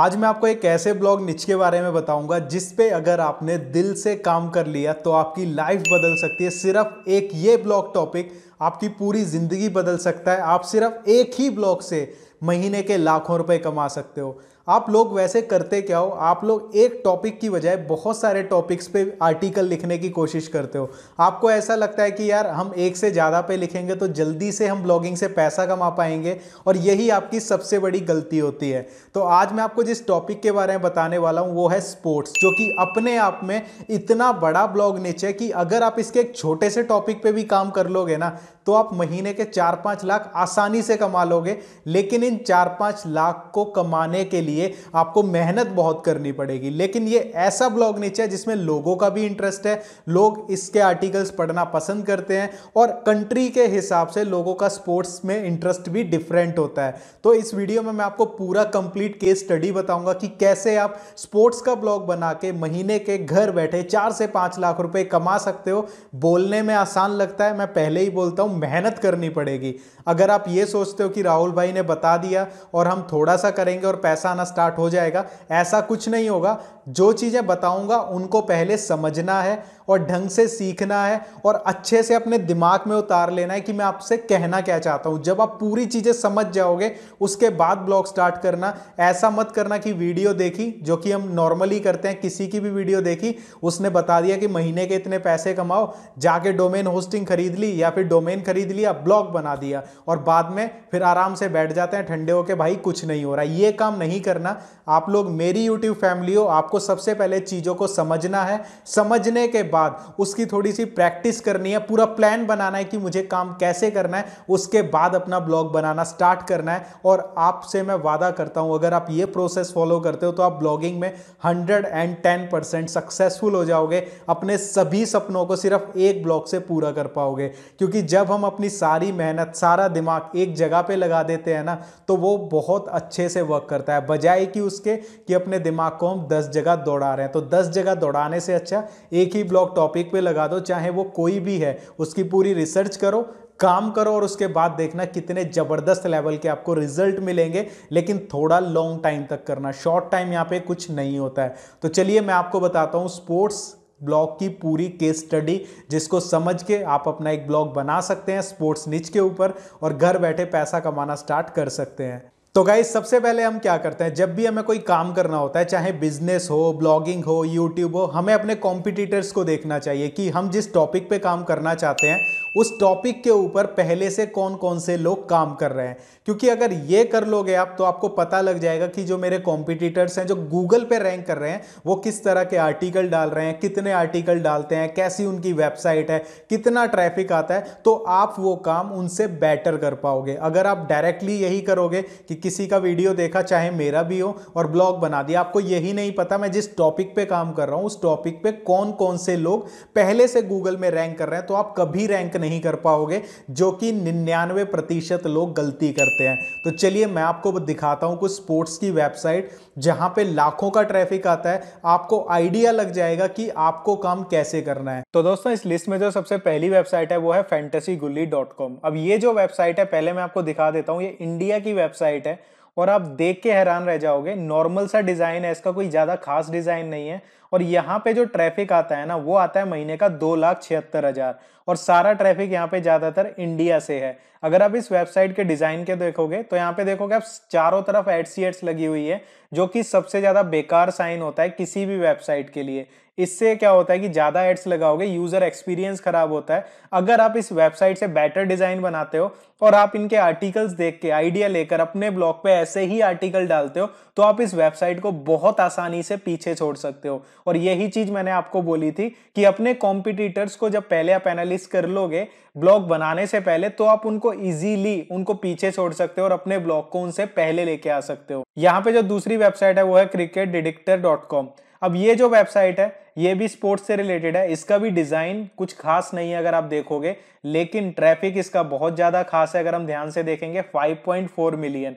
आज मैं आपको एक ऐसे ब्लॉग निच के बारे में बताऊंगा जिस पे अगर आपने दिल से काम कर लिया तो आपकी लाइफ बदल सकती है सिर्फ एक ये ब्लॉग टॉपिक आपकी पूरी ज़िंदगी बदल सकता है आप सिर्फ एक ही ब्लॉग से महीने के लाखों रुपए कमा सकते हो आप लोग वैसे करते क्या हो आप लोग एक टॉपिक की बजाय बहुत सारे टॉपिक्स पे आर्टिकल लिखने की कोशिश करते हो आपको ऐसा लगता है कि यार हम एक से ज़्यादा पे लिखेंगे तो जल्दी से हम ब्लॉगिंग से पैसा कमा पाएंगे और यही आपकी सबसे बड़ी गलती होती है तो आज मैं आपको जिस टॉपिक के बारे में बताने वाला हूँ वो है स्पोर्ट्स जो कि अपने आप में इतना बड़ा ब्लॉग नीचे कि अगर आप इसके एक छोटे से टॉपिक पर भी काम कर लोगे ना तो आप महीने के चार पाँच लाख आसानी से कमा लोगे लेकिन इन चार पाँच लाख को कमाने के लिए लिए आपको मेहनत बहुत करनी पड़ेगी लेकिन ये ऐसा ब्लॉग नीचे है जिसमें लोगों का भी इंटरेस्ट है लोग इसके आर्टिकल्स पढ़ना पसंद करते हैं और कंट्री के हिसाब से लोगों का स्पोर्ट्स में इंटरेस्ट भी डिफरेंट होता है तो इस वीडियो में मैं आपको पूरा कंप्लीट केस स्टडी बताऊंगा कि कैसे आप स्पोर्ट्स का ब्लॉग बना के महीने के घर बैठे चार से पांच लाख रुपए कमा सकते हो बोलने में आसान लगता है मैं पहले ही बोलता हूं मेहनत करनी पड़ेगी अगर आप ये सोचते हो कि राहुल भाई ने बता दिया और हम थोड़ा सा करेंगे और पैसा आना स्टार्ट हो जाएगा ऐसा कुछ नहीं होगा जो चीज़ें बताऊंगा उनको पहले समझना है और ढंग से सीखना है और अच्छे से अपने दिमाग में उतार लेना है कि मैं आपसे कहना क्या चाहता हूँ जब आप पूरी चीज़ें समझ जाओगे उसके बाद ब्लॉग स्टार्ट करना ऐसा मत करना कि वीडियो देखी जो कि हम नॉर्मली करते हैं किसी की भी वीडियो देखी उसने बता दिया कि महीने के इतने पैसे कमाओ जाके डोमेन होस्टिंग खरीद ली या फिर डोमेन खरीद लिया ब्लॉग बना दिया और बाद में फिर आराम से बैठ जाते हैं ठंडे होके भाई कुछ नहीं हो रहा ये काम नहीं कर करना आप लोग मेरी YouTube फैमिली हो आपको सबसे पहले चीज़ों को समझना है समझने के बाद उसकी थोड़ी सी प्रैक्टिस करनी है पूरा प्लान बनाना है कि मुझे काम कैसे करना है उसके बाद अपना ब्लॉग बनाना स्टार्ट करना है और आपसे मैं वादा करता हूँ अगर आप ये प्रोसेस फॉलो करते हो तो आप ब्लॉगिंग में हंड्रेड सक्सेसफुल हो जाओगे अपने सभी सपनों को सिर्फ एक ब्लॉग से पूरा कर पाओगे क्योंकि जब हम अपनी सारी मेहनत सारा दिमाग एक जगह पे लगा देते हैं ना तो वो बहुत अच्छे से वर्क करता है वजह एक ही उसके कि अपने दिमाग को हम दस जगह दौड़ा रहे हैं तो दस जगह दौड़ाने से अच्छा एक ही ब्लॉग टॉपिक पे लगा दो चाहे वो कोई भी है उसकी पूरी रिसर्च करो काम करो और उसके बाद देखना कितने ज़बरदस्त लेवल के आपको रिजल्ट मिलेंगे लेकिन थोड़ा लॉन्ग टाइम तक करना शॉर्ट टाइम यहाँ पे कुछ नहीं होता है तो चलिए मैं आपको बताता हूँ स्पोर्ट्स ब्लॉग की पूरी केस स्टडी जिसको समझ के आप अपना एक ब्लॉग बना सकते हैं स्पोर्ट्स निच के ऊपर और घर बैठे पैसा कमाना स्टार्ट कर सकते हैं तो गाइज सबसे पहले हम क्या करते हैं जब भी हमें कोई काम करना होता है चाहे बिजनेस हो ब्लॉगिंग हो यूट्यूब हो हमें अपने कॉम्पिटिटर्स को देखना चाहिए कि हम जिस टॉपिक पे काम करना चाहते हैं उस टॉपिक के ऊपर पहले से कौन कौन से लोग काम कर रहे हैं क्योंकि अगर ये कर लोगे आप तो आपको पता लग जाएगा कि जो मेरे कॉम्पिटिटर्स हैं जो गूगल पे रैंक कर रहे हैं वो किस तरह के आर्टिकल डाल रहे हैं कितने आर्टिकल डालते हैं कैसी उनकी वेबसाइट है कितना ट्रैफिक आता है तो आप वो काम उनसे बेटर कर पाओगे अगर आप डायरेक्टली यही करोगे कि किसी का वीडियो देखा चाहे मेरा भी हो और ब्लॉग बना दिया आपको यही नहीं पता मैं जिस टॉपिक पे काम कर रहा हूँ उस टॉपिक पे कौन कौन से लोग पहले से गूगल में रैंक कर रहे हैं तो आप कभी रैंक नहीं कर पाओगे जो कि निन्यानवे प्रतिशत लोग गलती करते हैं तो चलिए मैं आपको दिखाता हूँ कुछ स्पोर्ट्स की वेबसाइट जहाँ पे लाखों का ट्रैफिक आता है आपको आइडिया लग जाएगा कि आपको काम कैसे करना है तो दोस्तों इस लिस्ट में जो सबसे पहली वेबसाइट है वो है फैंटेसी गुल्ली अब ये जो वेबसाइट है पहले मैं आपको दिखा देता हूँ ये इंडिया की वेबसाइट है और आप देख के हैरान रह जाओगे नॉर्मल सा डिज़ाइन है इसका कोई ज़्यादा खास डिज़ाइन नहीं है और यहाँ पे जो ट्रैफिक आता है ना वो आता है महीने का दो लाख छिहत्तर हज़ार और सारा ट्रैफिक यहाँ पे ज़्यादातर इंडिया से है अगर आप इस वेबसाइट के डिज़ाइन के देखोगे तो यहाँ पे देखोगे आप चारों तरफ एड्स ही एड्स लगी हुई है जो कि सबसे ज़्यादा बेकार साइन होता है किसी भी वेबसाइट के लिए इससे क्या होता है कि ज़्यादा एड्स लगाओगे यूज़र एक्सपीरियंस ख़राब होता है अगर आप इस वेबसाइट से बेटर डिज़ाइन बनाते हो और आप इनके आर्टिकल्स देख के आइडिया लेकर अपने ब्लॉग पे ऐसे ही आर्टिकल डालते हो तो आप इस वेबसाइट को बहुत आसानी से पीछे छोड़ सकते हो और यही चीज मैंने आपको बोली थी कि अपने कॉम्पिटिटर्स को जब पहले आप एनालिस्ट कर लोगे ब्लॉग बनाने से पहले तो आप उनको इजीली उनको पीछे छोड़ सकते हो और अपने ब्लॉग को उनसे पहले लेके आ सकते हो यहाँ पे जो दूसरी वेबसाइट है वो है क्रिकेट डिडिक्टर डॉट कॉम अब ये जो वेबसाइट है ये भी स्पोर्ट्स से रिलेटेड है इसका भी डिज़ाइन कुछ खास नहीं है अगर आप देखोगे लेकिन ट्रैफिक इसका बहुत ज़्यादा खास है अगर हम ध्यान से देखेंगे 5.4 मिलियन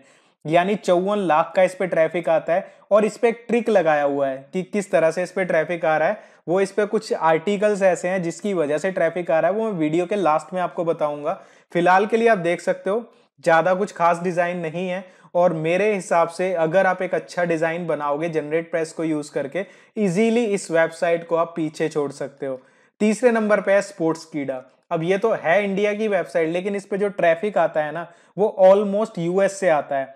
यानी चौवन लाख का इस पर ट्रैफिक आता है और इस पे एक ट्रिक लगाया हुआ है कि किस तरह से इस पर ट्रैफिक आ रहा है वो इस पर कुछ आर्टिकल्स ऐसे हैं जिसकी वजह से ट्रैफिक आ रहा है वो मैं वीडियो के लास्ट में आपको बताऊंगा फिलहाल के लिए आप देख सकते हो ज़्यादा कुछ खास डिज़ाइन नहीं है और मेरे हिसाब से अगर आप एक अच्छा डिज़ाइन बनाओगे जनरेट प्रेस को यूज़ करके ईजीली इस वेबसाइट को आप पीछे छोड़ सकते हो तीसरे नंबर पे है स्पोर्ट्स कीड़ा अब ये तो है इंडिया की वेबसाइट लेकिन इस पे जो ट्रैफिक आता है ना वो ऑलमोस्ट यूएस से आता है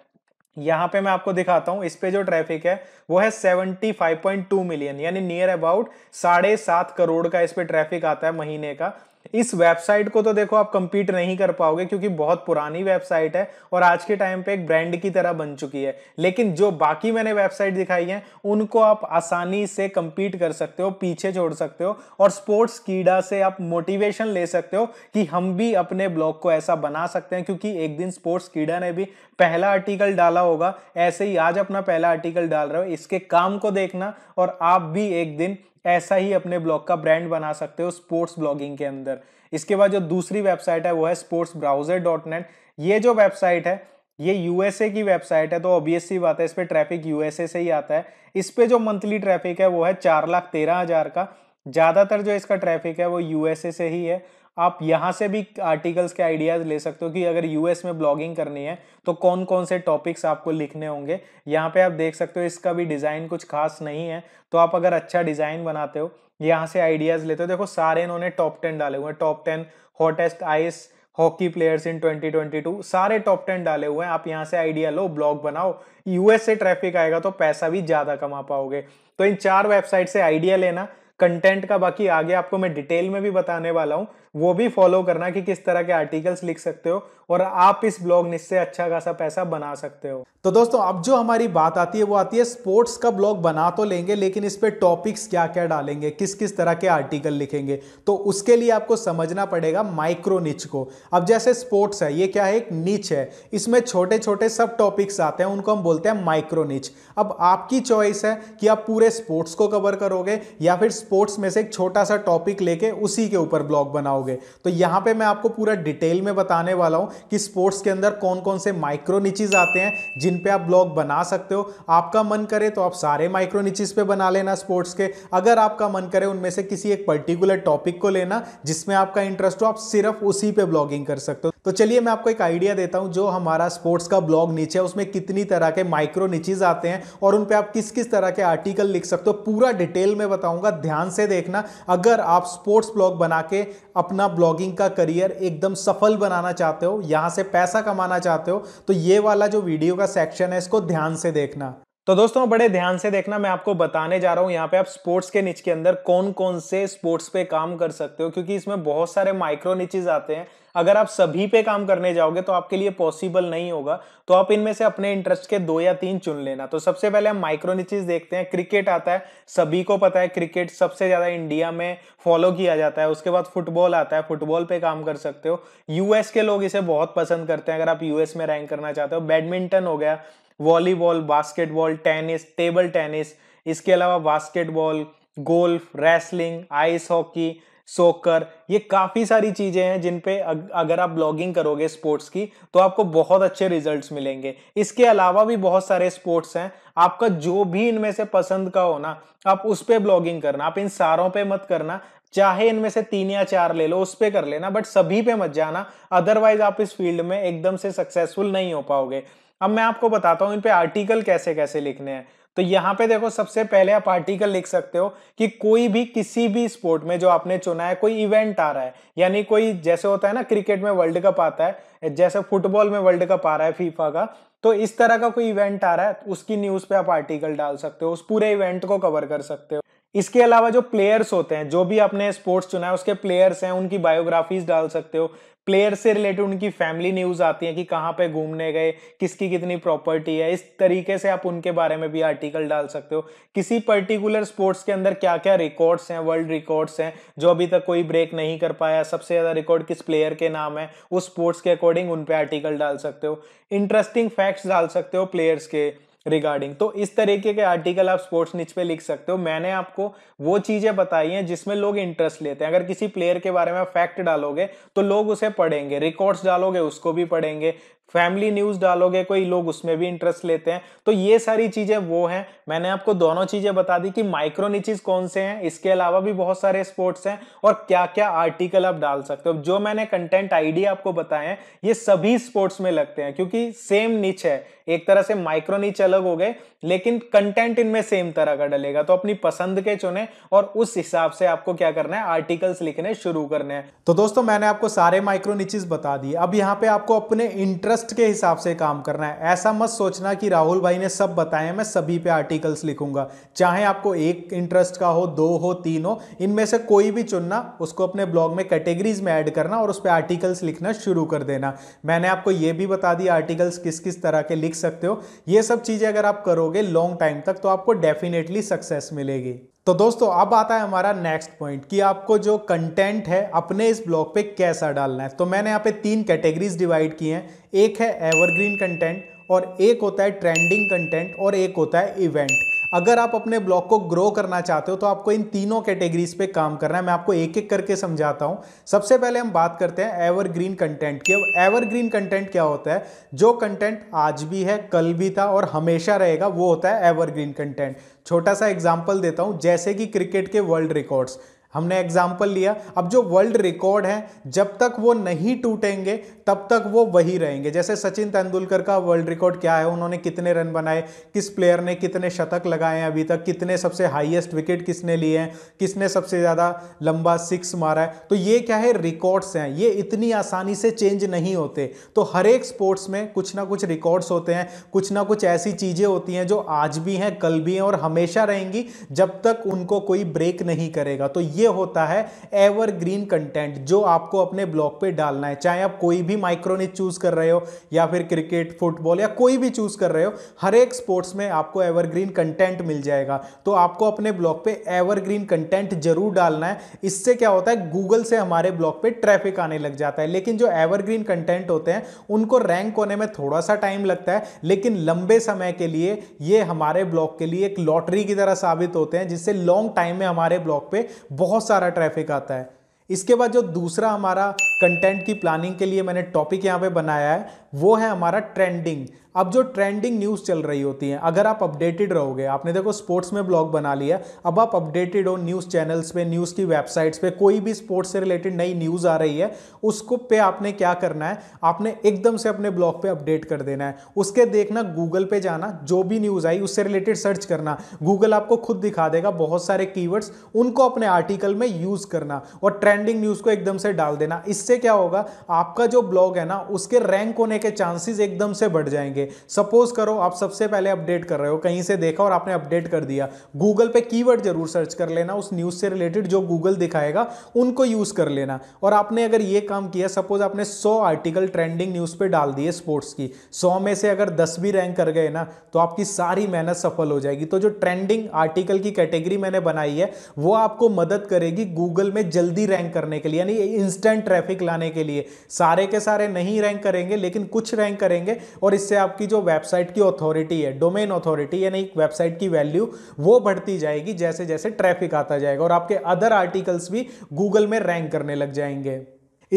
यहाँ पे मैं आपको दिखाता हूँ इस पे जो ट्रैफिक है वो है 75.2 मिलियन यानी नियर अबाउट साढ़े सात करोड़ का इस पे ट्रैफिक आता है महीने का इस वेबसाइट को तो देखो आप कंपीट नहीं कर पाओगे क्योंकि बहुत पुरानी वेबसाइट है और आज के टाइम पे एक ब्रांड की तरह बन चुकी है लेकिन जो बाकी मैंने वेबसाइट दिखाई है उनको आप आसानी से कंपीट कर सकते हो पीछे छोड़ सकते हो और स्पोर्ट्स कीड़ा से आप मोटिवेशन ले सकते हो कि हम भी अपने ब्लॉग को ऐसा बना सकते हैं क्योंकि एक दिन स्पोर्ट्स कीड़ा ने भी पहला आर्टिकल डाला होगा ऐसे ही आज अपना पहला आर्टिकल डाल रहे हो इसके काम को देखना और आप भी एक दिन ऐसा ही अपने ब्लॉग का ब्रांड बना सकते हो स्पोर्ट्स ब्लॉगिंग के अंदर इसके बाद जो दूसरी वेबसाइट है वो है स्पोर्ट्स ब्राउजर डॉट नेट ये जो वेबसाइट है ये यूएसए की वेबसाइट है तो ऑब्वियसली बात है इस पर ट्रैफिक यूएसए से ही आता है इस पर जो मंथली ट्रैफिक है वो है चार लाख तेरह हज़ार का ज़्यादातर जो इसका ट्रैफिक है वो यूएसए से ही है आप यहाँ से भी आर्टिकल्स के आइडियाज़ ले सकते हो कि अगर यूएस में ब्लॉगिंग करनी है तो कौन कौन से टॉपिक्स आपको लिखने होंगे यहाँ पे आप देख सकते हो इसका भी डिज़ाइन कुछ खास नहीं है तो आप अगर अच्छा डिज़ाइन बनाते हो यहाँ से आइडियाज़ लेते हो देखो सारे इन्होंने टॉप टेन डाले हुए हैं top ten hottest ice hockey players in 2022 सारे टॉप टेन डाले हुए हैं आप यहाँ से आइडिया लो ब्लॉग बनाओ यूएस से ट्रैफिक आएगा तो पैसा भी ज़्यादा कमा पाओगे तो इन चार वेबसाइट से आइडिया लेना कंटेंट का बाकी आगे आपको मैं डिटेल में भी बताने वाला हूँ वो भी फॉलो करना कि किस तरह के आर्टिकल्स लिख सकते हो और आप इस ब्लॉग निश्चय अच्छा खासा पैसा बना सकते हो तो दोस्तों अब जो हमारी बात आती है वो आती है स्पोर्ट्स का ब्लॉग बना तो लेंगे लेकिन इस पर टॉपिक्स क्या क्या डालेंगे किस किस तरह के आर्टिकल लिखेंगे तो उसके लिए आपको समझना पड़ेगा माइक्रो निच को अब जैसे स्पोर्ट्स है ये क्या है एक निच है इसमें छोटे छोटे सब टॉपिक्स आते हैं उनको हम बोलते हैं माइक्रो निच अब आपकी चॉइस है कि आप पूरे स्पोर्ट्स को कवर करोगे या फिर स्पोर्ट्स में से एक छोटा सा टॉपिक लेके उसी के ऊपर ब्लॉग बनाओगे पाओगे तो यहां पे मैं आपको पूरा डिटेल में बताने वाला हूं कि स्पोर्ट्स के अंदर कौन कौन से माइक्रो निचिज आते हैं जिन पे आप ब्लॉग बना सकते हो आपका मन करे तो आप सारे माइक्रो निचिज पे बना लेना स्पोर्ट्स के अगर आपका मन करे उनमें से किसी एक पर्टिकुलर टॉपिक को लेना जिसमें आपका इंटरेस्ट हो आप सिर्फ उसी पे ब्लॉगिंग कर सकते हो तो चलिए मैं आपको एक आइडिया देता हूं जो हमारा स्पोर्ट्स का ब्लॉग नीचे है उसमें कितनी तरह के माइक्रो निचिज आते हैं और उन पर आप किस किस तरह के आर्टिकल लिख सकते हो पूरा डिटेल में बताऊंगा ध्यान से देखना अगर आप स्पोर्ट्स ब्लॉग बना के अपना ब्लॉगिंग का करियर एकदम सफल बनाना चाहते हो यहाँ से पैसा कमाना चाहते हो तो ये वाला जो वीडियो का सेक्शन है इसको ध्यान से देखना तो दोस्तों बड़े ध्यान से देखना मैं आपको बताने जा रहा हूँ यहाँ पे आप स्पोर्ट्स के नीच के अंदर कौन कौन से स्पोर्ट्स पे काम कर सकते हो क्योंकि इसमें बहुत सारे माइक्रो निचेज आते हैं अगर आप सभी पे काम करने जाओगे तो आपके लिए पॉसिबल नहीं होगा तो आप इनमें से अपने इंटरेस्ट के दो या तीन चुन लेना तो सबसे पहले हम माइक्रोनिचिस देखते हैं क्रिकेट आता है सभी को पता है क्रिकेट सबसे ज्यादा इंडिया में फॉलो किया जाता है उसके बाद फुटबॉल आता है फुटबॉल पे काम कर सकते हो यूएस के लोग इसे बहुत पसंद करते हैं अगर आप यूएस में रैंक करना चाहते हो बैडमिंटन हो गया volleyball basketball tennis table tennis इसके अलावा basketball golf wrestling ice hockey soccer ये काफ़ी सारी चीज़ें हैं जिन पे अगर आप ब्लॉगिंग करोगे स्पोर्ट्स की तो आपको बहुत अच्छे रिजल्ट्स मिलेंगे इसके अलावा भी बहुत सारे स्पोर्ट्स हैं आपका जो भी इनमें से पसंद का हो ना आप उस पर ब्लॉगिंग करना आप इन सारों पे मत करना चाहे इनमें से तीन या चार ले लो उस पर कर लेना बट सभी पे मत जाना अदरवाइज आप इस फील्ड में एकदम से सक्सेसफुल नहीं हो पाओगे अब मैं आपको बताता हूँ इन पे आर्टिकल कैसे कैसे लिखने हैं तो यहां पे देखो सबसे पहले आप आर्टिकल लिख सकते हो कि कोई भी किसी भी स्पोर्ट में जो आपने चुना है कोई इवेंट आ रहा है यानी कोई जैसे होता है ना क्रिकेट में वर्ल्ड कप आता है जैसे फुटबॉल में वर्ल्ड कप आ रहा है फीफा का तो इस तरह का कोई इवेंट आ रहा है तो उसकी न्यूज पे आप आर्टिकल डाल सकते हो उस पूरे इवेंट को कवर कर सकते हो इसके अलावा जो प्लेयर्स होते हैं जो भी आपने स्पोर्ट्स चुना है उसके प्लेयर्स हैं उनकी बायोग्राफीज डाल सकते हो प्लेयर से रिलेटेड उनकी फैमिली न्यूज आती है कि कहाँ पे घूमने गए किसकी कितनी प्रॉपर्टी है इस तरीके से आप उनके बारे में भी आर्टिकल डाल सकते हो किसी पर्टिकुलर स्पोर्ट्स के अंदर क्या क्या रिकॉर्ड्स हैं वर्ल्ड रिकॉर्ड्स हैं जो अभी तक कोई ब्रेक नहीं कर पाया सबसे ज्यादा रिकॉर्ड किस प्लेयर के नाम है उस स्पोर्ट्स के अकॉर्डिंग उन पर आर्टिकल डाल सकते हो इंटरेस्टिंग फैक्ट्स डाल सकते हो प्लेयर्स के रिगार्डिंग तो इस तरीके के आर्टिकल आप स्पोर्ट्स निच पे लिख सकते हो मैंने आपको वो चीजें बताई हैं जिसमें लोग इंटरेस्ट लेते हैं अगर किसी प्लेयर के बारे में फैक्ट डालोगे तो लोग उसे पढ़ेंगे रिकॉर्ड्स डालोगे उसको भी पढ़ेंगे फैमिली न्यूज डालोगे कोई लोग उसमें भी इंटरेस्ट लेते हैं तो ये सारी चीजें वो हैं मैंने आपको दोनों चीजें बता दी कि माइक्रो कौन से हैं इसके अलावा भी बहुत सारे स्पोर्ट्स हैं और क्या क्या आर्टिकल आप डाल सकते हो जो मैंने कंटेंट आइडिया आपको बताए हैं ये सभी स्पोर्ट्स में लगते हैं क्योंकि सेम नीच है एक तरह से माइक्रो नीच अलग हो गए लेकिन कंटेंट इनमें सेम तरह का डलेगा तो अपनी पसंद के चुने और उस हिसाब से आपको क्या करना है आर्टिकल्स लिखने शुरू करने हैं तो दोस्तों मैंने आपको सारे माइक्रो बता दिए अब यहाँ पे आपको अपने इंटरेस्ट इंटरेस्ट के हिसाब से काम करना है ऐसा मत सोचना कि राहुल भाई ने सब बताया मैं सभी पे आर्टिकल्स लिखूंगा चाहे आपको एक इंटरेस्ट का हो दो हो तीन हो इनमें से कोई भी चुनना उसको अपने ब्लॉग में कैटेगरीज में ऐड करना और उस पर आर्टिकल्स लिखना शुरू कर देना मैंने आपको ये भी बता दिया आर्टिकल्स किस किस तरह के लिख सकते हो ये सब चीज़ें अगर आप करोगे लॉन्ग टाइम तक तो आपको डेफिनेटली सक्सेस मिलेगी तो दोस्तों अब आता है हमारा नेक्स्ट पॉइंट कि आपको जो कंटेंट है अपने इस ब्लॉग पे कैसा डालना है तो मैंने यहाँ पे तीन कैटेगरीज डिवाइड की हैं एक है एवरग्रीन कंटेंट और एक होता है ट्रेंडिंग कंटेंट और एक होता है इवेंट अगर आप अपने ब्लॉग को ग्रो करना चाहते हो तो आपको इन तीनों कैटेगरीज पे काम करना है मैं आपको एक एक करके समझाता हूँ सबसे पहले हम बात करते हैं एवरग्रीन कंटेंट की एवरग्रीन कंटेंट क्या होता है जो कंटेंट आज भी है कल भी था और हमेशा रहेगा वो होता है एवरग्रीन कंटेंट छोटा सा एग्जाम्पल देता हूँ जैसे कि क्रिकेट के वर्ल्ड रिकॉर्ड्स हमने एग्जाम्पल लिया अब जो वर्ल्ड रिकॉर्ड है जब तक वो नहीं टूटेंगे तब तक वो वही रहेंगे जैसे सचिन तेंदुलकर का वर्ल्ड रिकॉर्ड क्या है उन्होंने कितने रन बनाए किस प्लेयर ने कितने शतक लगाए हैं अभी तक कितने सबसे हाईएस्ट विकेट किसने लिए हैं किसने सबसे ज़्यादा लंबा सिक्स मारा है तो ये क्या है रिकॉर्ड्स हैं ये इतनी आसानी से चेंज नहीं होते तो हर एक स्पोर्ट्स में कुछ ना कुछ रिकॉर्ड्स होते हैं कुछ ना कुछ ऐसी चीज़ें होती हैं जो आज भी हैं कल भी हैं और हमेशा रहेंगी जब तक उनको कोई ब्रेक नहीं करेगा तो ये ये होता है एवरग्रीन कंटेंट जो आपको अपने ब्लॉग पे डालना है चाहे आप कोई भी माइक्रोनिच चूज कर रहे हो या फिर क्रिकेट फुटबॉल या कोई भी चूज कर रहे हो हर एक स्पोर्ट्स में आपको एवरग्रीन कंटेंट मिल जाएगा तो आपको अपने ब्लॉग पे एवरग्रीन कंटेंट जरूर डालना है इससे क्या होता है गूगल से हमारे ब्लॉग पे ट्रैफिक आने लग जाता है लेकिन जो एवरग्रीन कंटेंट होते हैं उनको रैंक होने में थोड़ा सा टाइम लगता है लेकिन लंबे समय के लिए ये हमारे ब्लॉग के लिए एक लॉटरी की तरह साबित होते हैं जिससे लॉन्ग टाइम में हमारे ब्लॉग पे बहुत बहुत सारा ट्रैफिक आता है इसके बाद जो दूसरा हमारा कंटेंट की प्लानिंग के लिए मैंने टॉपिक यहाँ पे बनाया है वो है हमारा ट्रेंडिंग अब जो ट्रेंडिंग न्यूज़ चल रही होती हैं अगर आप अपडेटेड रहोगे आपने देखो स्पोर्ट्स में ब्लॉग बना लिया अब आप अपडेटेड हो न्यूज़ चैनल्स पे न्यूज़ की वेबसाइट्स पे कोई भी स्पोर्ट्स से रिलेटेड नई न्यूज़ आ रही है उसको पे आपने क्या करना है आपने एकदम से अपने ब्लॉग पे अपडेट कर देना है उसके देखना गूगल पे जाना जो भी न्यूज़ आई उससे रिलेटेड सर्च करना गूगल आपको खुद दिखा देगा बहुत सारे कीवर्ड्स उनको अपने आर्टिकल में यूज़ करना और ट्रेंडिंग न्यूज़ को एकदम से डाल देना इससे क्या होगा आपका जो ब्लॉग है ना उसके रैंक होने के चांसेस एकदम से बढ़ जाएंगे करेंगे सपोज करो आप सबसे पहले अपडेट कर रहे हो कहीं से देखा और आपने अपडेट कर दिया गूगल पे कीवर्ड जरूर सर्च कर लेना उस न्यूज़ से रिलेटेड जो गूगल दिखाएगा उनको यूज़ कर लेना और आपने अगर ये काम किया सपोज आपने सौ आर्टिकल ट्रेंडिंग न्यूज़ पे डाल दिए स्पोर्ट्स की सौ में से अगर दस भी रैंक कर गए ना तो आपकी सारी मेहनत सफल हो जाएगी तो जो ट्रेंडिंग आर्टिकल की कैटेगरी मैंने बनाई है वो आपको मदद करेगी गूगल में जल्दी रैंक करने के लिए यानी इंस्टेंट ट्रैफिक लाने के लिए सारे के सारे नहीं रैंक करेंगे लेकिन कुछ रैंक करेंगे और इससे आप आपकी जो वेबसाइट की अथॉरिटी है डोमेन अथॉरिटी यानी वेबसाइट की वैल्यू वो बढ़ती जाएगी जैसे जैसे ट्रैफिक आता जाएगा और आपके अदर आर्टिकल्स भी गूगल में रैंक करने लग जाएंगे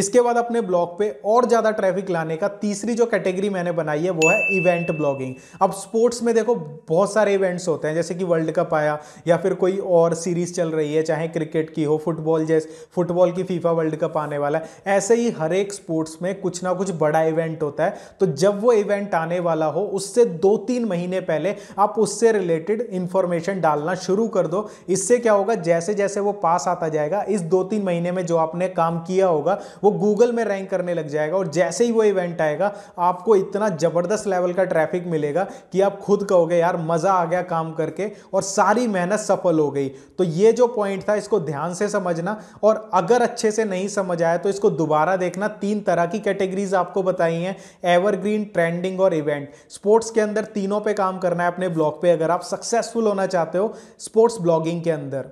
इसके बाद अपने ब्लॉग पे और ज़्यादा ट्रैफिक लाने का तीसरी जो कैटेगरी मैंने बनाई है वो है इवेंट ब्लॉगिंग अब स्पोर्ट्स में देखो बहुत सारे इवेंट्स होते हैं जैसे कि वर्ल्ड कप आया या फिर कोई और सीरीज चल रही है चाहे क्रिकेट की हो फुटबॉल जैसे फुटबॉल की फीफा वर्ल्ड कप आने वाला है ऐसे ही हर एक स्पोर्ट्स में कुछ ना कुछ बड़ा इवेंट होता है तो जब वो इवेंट आने वाला हो उससे दो तीन महीने पहले आप उससे रिलेटेड इंफॉर्मेशन डालना शुरू कर दो इससे क्या होगा जैसे जैसे वो पास आता जाएगा इस दो तीन महीने में जो आपने काम किया होगा वो गूगल में रैंक करने लग जाएगा और जैसे ही वो इवेंट आएगा आपको इतना ज़बरदस्त लेवल का ट्रैफिक मिलेगा कि आप खुद कहोगे यार मज़ा आ गया काम करके और सारी मेहनत सफल हो गई तो ये जो पॉइंट था इसको ध्यान से समझना और अगर अच्छे से नहीं समझ आया तो इसको दोबारा देखना तीन तरह की कैटेगरीज आपको बताई हैं एवरग्रीन ट्रेंडिंग और इवेंट स्पोर्ट्स के अंदर तीनों पे काम करना है अपने ब्लॉग पे अगर आप सक्सेसफुल होना चाहते हो स्पोर्ट्स ब्लॉगिंग के अंदर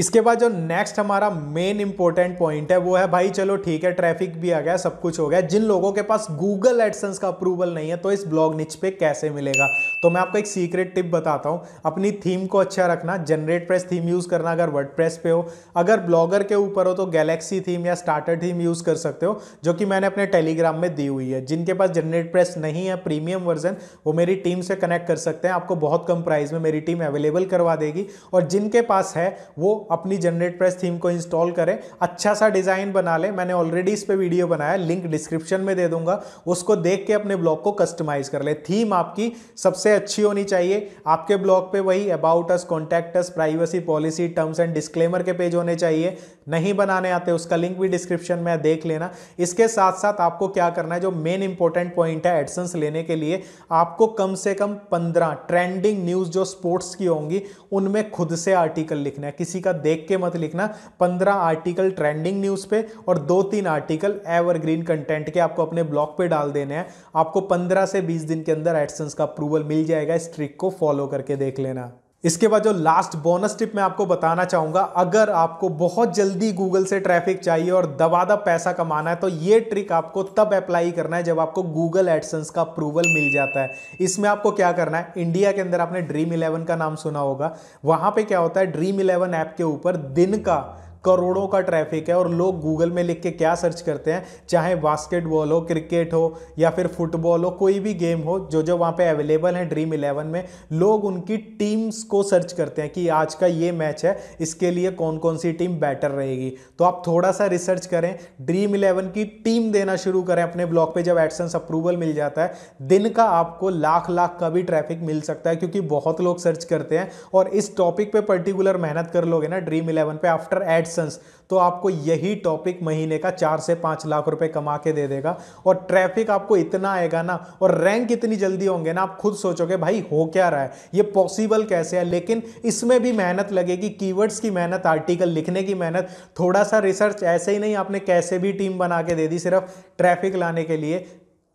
इसके बाद जो नेक्स्ट हमारा मेन इंपॉर्टेंट पॉइंट है वो है भाई चलो ठीक है ट्रैफिक भी आ गया सब कुछ हो गया जिन लोगों के पास गूगल एडसेंस का अप्रूवल नहीं है तो इस ब्लॉग निच पे कैसे मिलेगा तो मैं आपको एक सीक्रेट टिप बताता हूँ अपनी थीम को अच्छा रखना जनरेट प्रेस थीम यूज़ करना अगर वर्ड पे हो अगर ब्लॉगर के ऊपर हो तो गैलेक्सी थीम या स्टार्टर थीम यूज़ कर सकते हो जो कि मैंने अपने टेलीग्राम में दी हुई है जिनके पास जनरेट प्रेस नहीं है प्रीमियम वर्जन वो मेरी टीम से कनेक्ट कर सकते हैं आपको बहुत कम प्राइस में मेरी टीम अवेलेबल करवा देगी और जिनके पास है वो अपनी जनरेट प्रेस थीम को इंस्टॉल करें अच्छा सा डिज़ाइन बना लें मैंने ऑलरेडी इस पर वीडियो बनाया लिंक डिस्क्रिप्शन में दे दूंगा उसको देख के अपने ब्लॉग को कस्टमाइज़ कर लें थीम आपकी सबसे अच्छी होनी चाहिए आपके ब्लॉग पे वही about us contact us privacy policy terms and disclaimer के पेज होने चाहिए नहीं बनाने आते उसका लिंक भी डिस्क्रिप्शन में देख लेना इसके साथ साथ आपको क्या करना है जो मेन इंपॉर्टेंट पॉइंट है एडसेंस लेने के लिए आपको कम से कम पंद्रह ट्रेंडिंग न्यूज़ जो स्पोर्ट्स की होंगी उनमें खुद से आर्टिकल लिखना है किसी का देख के मत लिखना पंद्रह आर्टिकल ट्रेंडिंग न्यूज़ पे और दो तीन आर्टिकल एवरग्रीन कंटेंट के आपको अपने ब्लॉग पे डाल देने हैं आपको पंद्रह से बीस दिन के अंदर एडसेंस का अप्रूवल मिल जाएगा इस ट्रिक को फॉलो करके देख लेना इसके बाद जो लास्ट बोनस टिप मैं आपको बताना चाहूंगा अगर आपको बहुत जल्दी गूगल से ट्रैफिक चाहिए और दबादा पैसा कमाना है तो ये ट्रिक आपको तब अप्लाई करना है जब आपको गूगल एडसेंस का अप्रूवल मिल जाता है इसमें आपको क्या करना है इंडिया के अंदर आपने ड्रीम इलेवन का नाम सुना होगा वहां पर क्या होता है ड्रीम इलेवन ऐप के ऊपर दिन का करोड़ों का ट्रैफिक है और लोग गूगल में लिख के क्या सर्च करते हैं चाहे बास्केटबॉल हो क्रिकेट हो या फिर फुटबॉल हो कोई भी गेम हो जो जो वहाँ पे अवेलेबल है ड्रीम इलेवन में लोग उनकी टीम्स को सर्च करते हैं कि आज का ये मैच है इसके लिए कौन कौन सी टीम बेटर रहेगी तो आप थोड़ा सा रिसर्च करें ड्रीम इलेवन की टीम देना शुरू करें अपने ब्लॉग पर जब एडसेंस अप्रूवल मिल जाता है दिन का आपको लाख लाख का भी ट्रैफिक मिल सकता है क्योंकि बहुत लोग सर्च करते हैं और इस टॉपिक पर पर्टिकुलर मेहनत कर लोगे ना ड्रीम इलेवन पे आफ्टर एड्स कनेक्शंस तो आपको यही टॉपिक महीने का चार से पाँच लाख रुपए कमा के दे देगा और ट्रैफिक आपको इतना आएगा ना और रैंक इतनी जल्दी होंगे ना आप खुद सोचोगे भाई हो क्या रहा है ये पॉसिबल कैसे है लेकिन इसमें भी मेहनत लगेगी कीवर्ड्स की मेहनत आर्टिकल लिखने की मेहनत थोड़ा सा रिसर्च ऐसे ही नहीं आपने कैसे भी टीम बना के दे दी सिर्फ ट्रैफिक लाने के लिए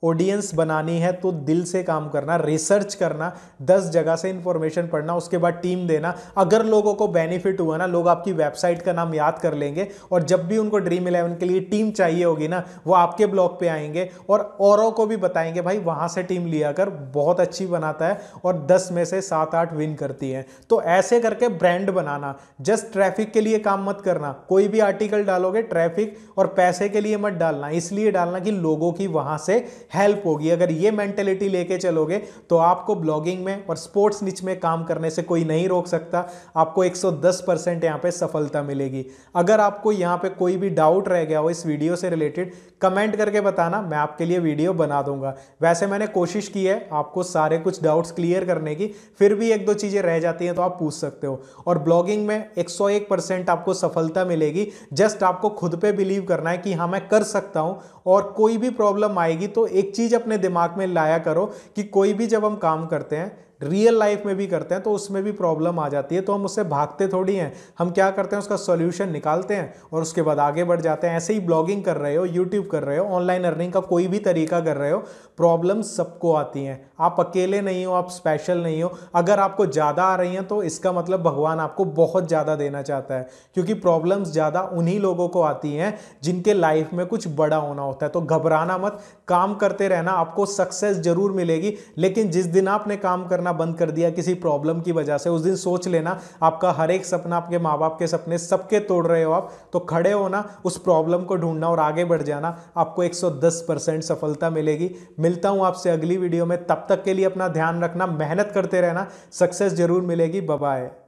ऑडियंस बनानी है तो दिल से काम करना रिसर्च करना दस जगह से इंफॉर्मेशन पढ़ना उसके बाद टीम देना अगर लोगों को बेनिफिट हुआ ना लोग आपकी वेबसाइट का नाम याद कर लेंगे और जब भी उनको ड्रीम इलेवन के लिए टीम चाहिए होगी ना वो आपके ब्लॉग पे आएंगे और औरों को भी बताएंगे भाई वहाँ से टीम लिया कर बहुत अच्छी बनाता है और दस में से सात आठ विन करती है तो ऐसे करके ब्रांड बनाना जस्ट ट्रैफिक के लिए काम मत करना कोई भी आर्टिकल डालोगे ट्रैफिक और पैसे के लिए मत डालना इसलिए डालना कि लोगों की वहाँ से हेल्प होगी अगर ये मैंटेलिटी लेके चलोगे तो आपको ब्लॉगिंग में और स्पोर्ट्स निच में काम करने से कोई नहीं रोक सकता आपको 110 परसेंट यहाँ पर सफलता मिलेगी अगर आपको यहाँ पे कोई भी डाउट रह गया हो इस वीडियो से रिलेटेड कमेंट करके बताना मैं आपके लिए वीडियो बना दूंगा वैसे मैंने कोशिश की है आपको सारे कुछ डाउट्स क्लियर करने की फिर भी एक दो चीज़ें रह जाती हैं तो आप पूछ सकते हो और ब्लॉगिंग में 101 परसेंट आपको सफलता मिलेगी जस्ट आपको खुद पे बिलीव करना है कि हाँ मैं कर सकता हूँ और कोई भी प्रॉब्लम आएगी तो एक चीज़ अपने दिमाग में लाया करो कि कोई भी जब हम काम करते हैं रियल लाइफ में भी करते हैं तो उसमें भी प्रॉब्लम आ जाती है तो हम उससे भागते थोड़ी हैं हम क्या करते हैं उसका सोल्यूशन निकालते हैं और उसके बाद आगे बढ़ जाते हैं ऐसे ही ब्लॉगिंग कर रहे हो यूट्यूब कर रहे हो ऑनलाइन अर्निंग का कोई भी तरीका कर रहे हो प्रॉब्लम सबको आती हैं आप अकेले नहीं हो आप स्पेशल नहीं हो अगर आपको ज़्यादा आ रही हैं तो इसका मतलब भगवान आपको बहुत ज़्यादा देना चाहता है क्योंकि प्रॉब्लम्स ज़्यादा उन्हीं लोगों को आती हैं जिनके लाइफ में कुछ बड़ा होना होता है तो घबराना मत काम करते रहना आपको सक्सेस जरूर मिलेगी लेकिन जिस दिन आपने काम करना करना बंद कर दिया किसी प्रॉब्लम की वजह से उस दिन सोच लेना आपका हर एक सपना आपके माँ बाप के सपने सबके तोड़ रहे हो आप तो खड़े होना उस प्रॉब्लम को ढूंढना और आगे बढ़ जाना आपको 110 परसेंट सफलता मिलेगी मिलता हूँ आपसे अगली वीडियो में तब तक के लिए अपना ध्यान रखना मेहनत करते रहना सक्सेस जरूर मिलेगी बबाए